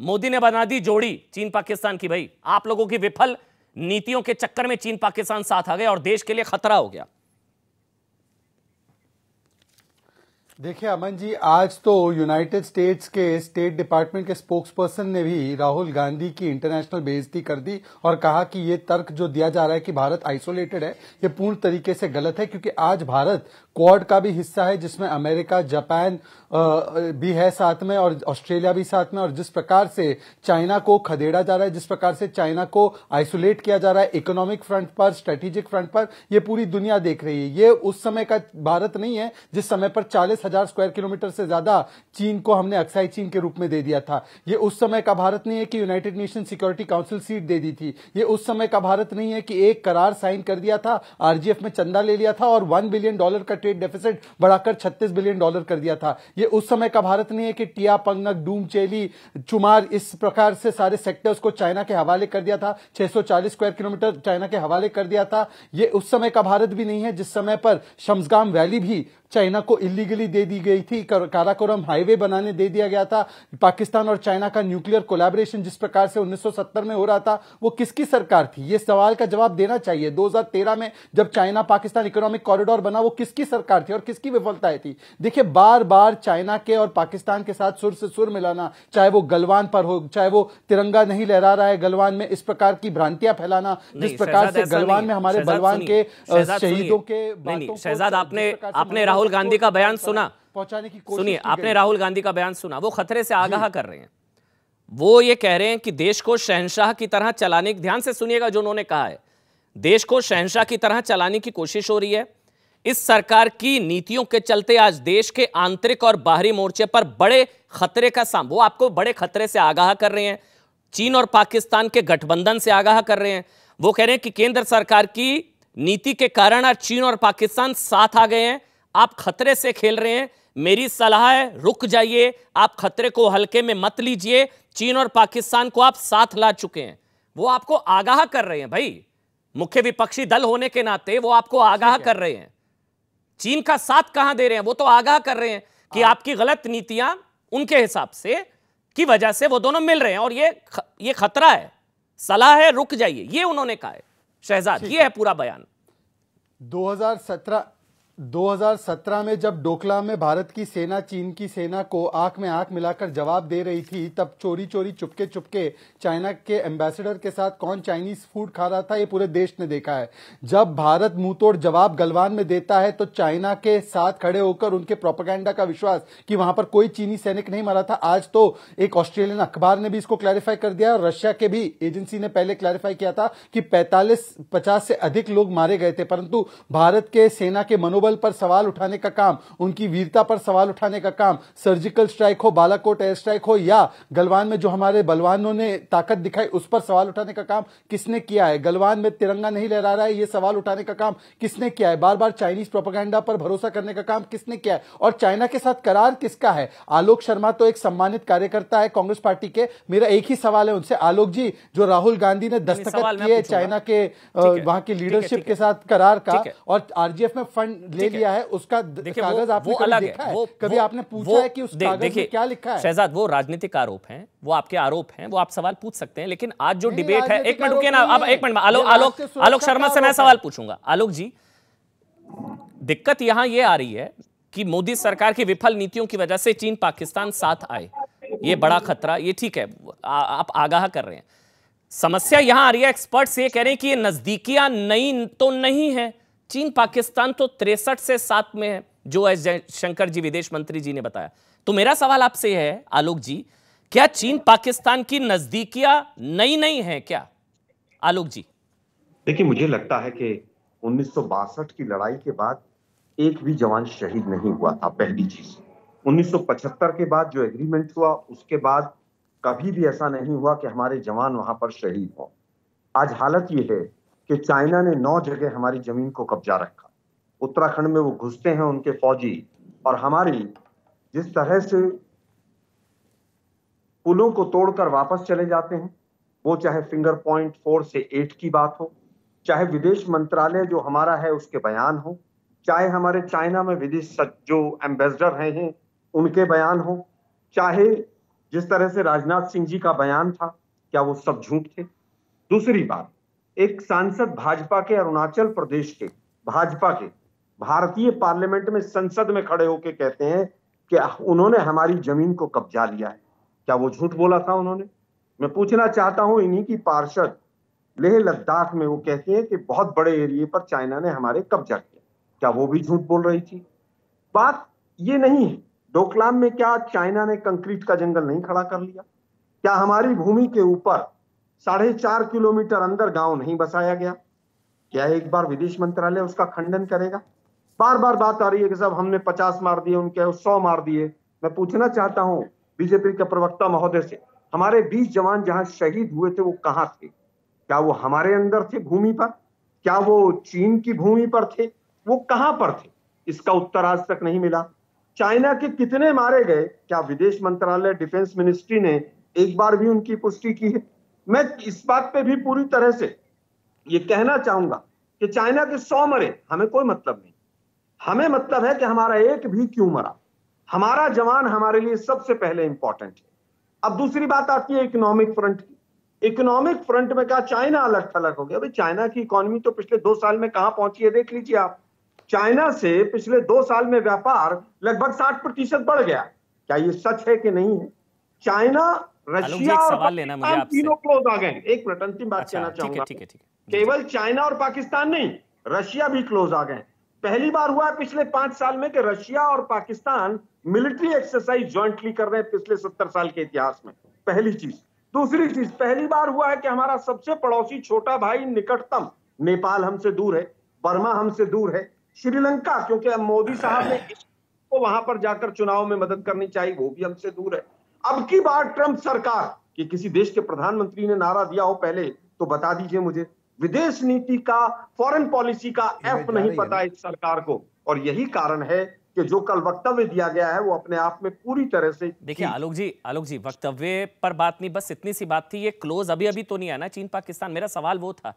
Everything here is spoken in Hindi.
मोदी ने बना दी जोड़ी चीन पाकिस्तान की भाई आप लोगों की विफल नीतियों के चक्कर में चीन पाकिस्तान साथ आ गए और देश के लिए खतरा हो गया देखिए अमन जी आज तो यूनाइटेड स्टेट्स के स्टेट डिपार्टमेंट के स्पोक्सपर्सन ने भी राहुल गांधी की इंटरनेशनल बेइज्जती कर दी और कहा कि ये तर्क जो दिया जा रहा है कि भारत आइसोलेटेड है ये पूर्ण तरीके से गलत है क्योंकि आज भारत क्वाड का भी हिस्सा है जिसमें अमेरिका जापान भी है साथ में और ऑस्ट्रेलिया भी साथ में और जिस प्रकार से चाइना को खदेड़ा जा रहा है जिस प्रकार से चाइना को आइसोलेट किया जा रहा है इकोनॉमिक फ्रंट पर स्ट्रेटेजिक फ्रंट पर यह पूरी दुनिया देख रही है ये उस समय का भारत नहीं है जिस समय पर चालीस हजार स्क्वायर किलोमीटर से ज्यादा चीन को हमने अक्साई चीन के रूप में दे दिया था ये उस समय का भारत नहीं है कि United Nation Security Council seat दे दी थी ये उस समय का भारत नहीं है कि एक करार साइन कर दिया था आरजीएफ में चंदा ले लिया था और वन बिलियन डॉलर का ट्रेड डेफिसिट बढ़ाकर छत्तीस बिलियन डॉलर कर दिया था ये उस समय का भारत नहीं है कि टिया पंगक डूम चेली चुमार इस प्रकार से सारे सेक्टर्स को चाइना के हवाले कर दिया था 640 स्क्वायर किलोमीटर चाइना के हवाले कर दिया था यह उस समय का भारत भी नहीं है जिस समय पर शमसगाम वैली भी चाइना को इलीगली दे दी गई थी काराकोरम हाईवे बनाने दे दिया गया था पाकिस्तान और चाइना का न्यूक्लियर कोलैबोरेशन जिस प्रकार से 1970 में हो रहा था वो किसकी सरकार थी ये सवाल का जवाब देना चाहिए 2013 में जब चाइना पाकिस्तान इकोनॉमिक कॉरिडोर बना वो किसकी सरकार थी और किसकी विफलताएं थी देखिये बार बार चाइना के और पाकिस्तान के साथ सुर से सुर मिलाना चाहे वो गलवान पर हो चाहे वो तिरंगा नहीं लहरा रहा है गलवान में इस प्रकार की भ्रांतियां फैलाना जिस प्रकार से गलवान में हमारे बलवान के शहीदों के शहजाद आपने आपने राहुल राहुल गांधी का बयान सुना पहुंचाने की सुनिए आपने राहुल गांधी का बयान सुना वो खतरे से आगाह कर रहे हैं वो ये कह रहे हैं कि देश को शहनशाह की तरह चलाने ध्यान से सुनिएगा जो उन्होंने कहा है देश को शहनशाह की तरह चलाने की कोशिश हो रही है इस सरकार की नीतियों के चलते आज देश के आंतरिक और बाहरी मोर्चे पर बड़े खतरे का सामना वो आपको बड़े खतरे से आगाह कर रहे हैं चीन और पाकिस्तान के गठबंधन से आगाह कर रहे हैं वो कह रहे हैं कि केंद्र सरकार की नीति के कारण आज चीन और पाकिस्तान साथ आ गए हैं आप खतरे से खेल रहे हैं मेरी सलाह है रुक जाइए आप खतरे को हल्के में मत लीजिए चीन और पाकिस्तान को आप साथ ला चुके हैं वो आपको आगाह कर रहे हैं भाई मुख्य विपक्षी दल होने के नाते वो आपको आगाह कर रहे हैं चीन का साथ कहां दे रहे हैं वो तो आगाह कर रहे हैं कि हाँ। आपकी गलत नीतियां उनके हिसाब से की वजह से वो दोनों मिल रहे हैं और ये ख, ये खतरा है सलाह है रुक जाइए ये उन्होंने कहा है शहजाद ये है पूरा बयान 2017 2017 में जब डोकला में भारत की सेना चीन की सेना को आंख में आंख मिलाकर जवाब दे रही थी तब चोरी चोरी चुपके चुपके चाइना के एम्बेसडर के साथ कौन चाइनीज फूड खा रहा था ये पूरे देश ने देखा है जब भारत मुंहतोड़ जवाब गलवान में देता है तो चाइना के साथ खड़े होकर उनके प्रोपागैंडा का विश्वास कि वहां पर कोई चीनी सैनिक नहीं मारा था आज तो एक ऑस्ट्रेलियन अखबार ने भी इसको क्लैरिफाई कर दिया और रशिया के भी एजेंसी ने पहले क्लैरिफाई किया था कि पैंतालीस पचास से अधिक लोग मारे गए थे परंतु भारत के सेना के मनोबल बल पर सवाल उठाने का काम उनकी वीरता पर सवाल उठाने का काम सर्जिकल स्ट्राइक हो बालाकोट एयर स्ट्राइक हो या गलवान में जो हमारे बलवानों ने ताकत दिखाई उस पर सवाल उठाने का काम किसने किया है गलवान में तिरंगा नहीं लहरा रहा है यह सवाल उठाने का काम किसने किया है बार बार चाइनीज प्रोपागेंडा पर भरोसा करने का काम किसने किया है और चाइना के साथ करार किसका है आलोक शर्मा तो एक सम्मानित कार्यकर्ता है कांग्रेस पार्टी के मेरा एक ही सवाल है उनसे आलोक जी जो राहुल गांधी ने दस्तखत किए चाइना के वहां की लीडरशिप के साथ करार का और आरजीएफ में फंड ले लिया है उसका कागज आपने वो अलग है वो कभी आपने पूछा है कि उस कागज में क्या लिखा है शहजाद वो राजनीतिक आरोप हैं वो आपके आरोप हैं वो आप सवाल पूछ सकते हैं लेकिन आज जो डिबेट है एक मिनट रुकिए ना अब एक मिनट आलोक आलोक आलोक शर्मा से मैं सवाल पूछूंगा आलोक जी दिक्कत यहां ये आ रही है कि मोदी सरकार की विफल नीतियों की वजह से चीन पाकिस्तान साथ आए ये बड़ा खतरा ये ठीक है आप आगाह कर रहे हैं समस्या यहां आ रही है एक्सपर्ट्स ये कह रहे हैं कि ये नजदीकियां नई तो नहीं है चीन पाकिस्तान तो तिरसठ से सात में है जो एस शंकर जी विदेश मंत्री जी ने बताया तो मेरा सवाल आपसे है आलोक जी क्या चीन पाकिस्तान की नजदीकियां नई नई हैं क्या आलोक जी देखिए मुझे लगता है कि उन्नीस की लड़ाई के बाद एक भी जवान शहीद नहीं हुआ था पहली चीज 1975 के बाद जो एग्रीमेंट हुआ उसके बाद कभी भी ऐसा नहीं हुआ कि हमारे जवान वहां पर शहीद हो आज हालत यह है कि चाइना ने नौ जगह हमारी जमीन को कब्जा रखा उत्तराखंड में वो घुसते हैं उनके फौजी और हमारी जिस तरह से पुलों को तोड़कर वापस चले जाते हैं वो चाहे फिंगर पॉइंट फोर से एट की बात हो चाहे विदेश मंत्रालय जो हमारा है उसके बयान हो चाहे हमारे चाइना में विदेश जो एम्बेसडर रहे हैं उनके बयान हो चाहे जिस तरह से राजनाथ सिंह जी का बयान था क्या वो सब झूठ थे दूसरी बात एक सांसद भाजपा के अरुणाचल प्रदेश के भाजपा के भारतीय पार्लियामेंट में संसद में खड़े होकर कहते हैं कि उन्होंने हमारी जमीन को कब्जा लिया है क्या वो झूठ बोला था उन्होंने मैं पूछना चाहता हूं इन्हीं की पार्षद लेह लद्दाख में वो कहते हैं कि बहुत बड़े एरिए पर चाइना ने हमारे कब्जा किया क्या वो भी झूठ बोल रही थी बात ये नहीं है डोकलाम में क्या चाइना ने कंक्रीट का जंगल नहीं खड़ा कर लिया क्या हमारी भूमि के ऊपर साढ़े चार किलोमीटर अंदर गांव नहीं बसाया गया क्या एक बार विदेश मंत्रालय उसका खंडन करेगा बार बार बात आ रही है कि साहब हमने पचास मार दिए उनके सौ मार दिए मैं पूछना चाहता हूं बीजेपी के प्रवक्ता महोदय से हमारे बीस जवान जहां शहीद हुए थे वो कहां थे क्या वो हमारे अंदर थे भूमि पर क्या वो चीन की भूमि पर थे वो कहां पर थे इसका उत्तर आज तक नहीं मिला चाइना के कितने मारे गए क्या विदेश मंत्रालय डिफेंस मिनिस्ट्री ने एक बार भी उनकी पुष्टि की है मैं इस बात पे भी पूरी तरह से ये कहना चाहूंगा कि चाइना के सौ मरे हमें कोई मतलब नहीं हमें मतलब है कि हमारा एक भी क्यों मरा हमारा जवान हमारे लिए सबसे पहले इंपॉर्टेंट है अब दूसरी बात आती है इकोनॉमिक फ्रंट की इकोनॉमिक फ्रंट में कहा चाइना अलग थलग हो गया भाई चाइना की इकोनॉमी तो पिछले दो साल में कहां पहुंची है देख लीजिए आप चाइना से पिछले दो साल में व्यापार लगभग साठ प्रतिशत बढ़ गया क्या ये सच है कि नहीं है चाइना रशिया एक तीनों क्लोज आ गए एक मिनट अंतिम बात अच्छा, कहना चाहूंगा केवल चाइना और पाकिस्तान नहीं रशिया भी क्लोज आ गए पहली बार हुआ है पिछले पांच साल में कि रशिया और पाकिस्तान मिलिट्री एक्सरसाइज ज्वाइंटली कर रहे हैं पिछले सत्तर साल के इतिहास में पहली चीज दूसरी चीज पहली बार हुआ है कि हमारा सबसे पड़ोसी छोटा भाई निकटतम नेपाल हमसे दूर है बर्मा हमसे दूर है श्रीलंका क्योंकि मोदी साहब ने को वहां पर जाकर चुनाव में मदद करनी चाहिए वो भी हमसे दूर है अब की बार ट्रंप सरकार कि किसी देश के प्रधानमंत्री ने नारा दिया हो पहले तो बता दीजिए मुझे विदेश नीति का फॉरेन पॉलिसी का एफ नहीं पता इस सरकार को और यही कारण है कि जो कल वक्तव्य दिया गया है वो अपने आप में पूरी तरह से देखिए आलोक जी आलोक जी वक्तव्य पर बात नहीं बस इतनी सी बात थी ये क्लोज अभी अभी तो नहीं आना चीन पाकिस्तान मेरा सवाल वो था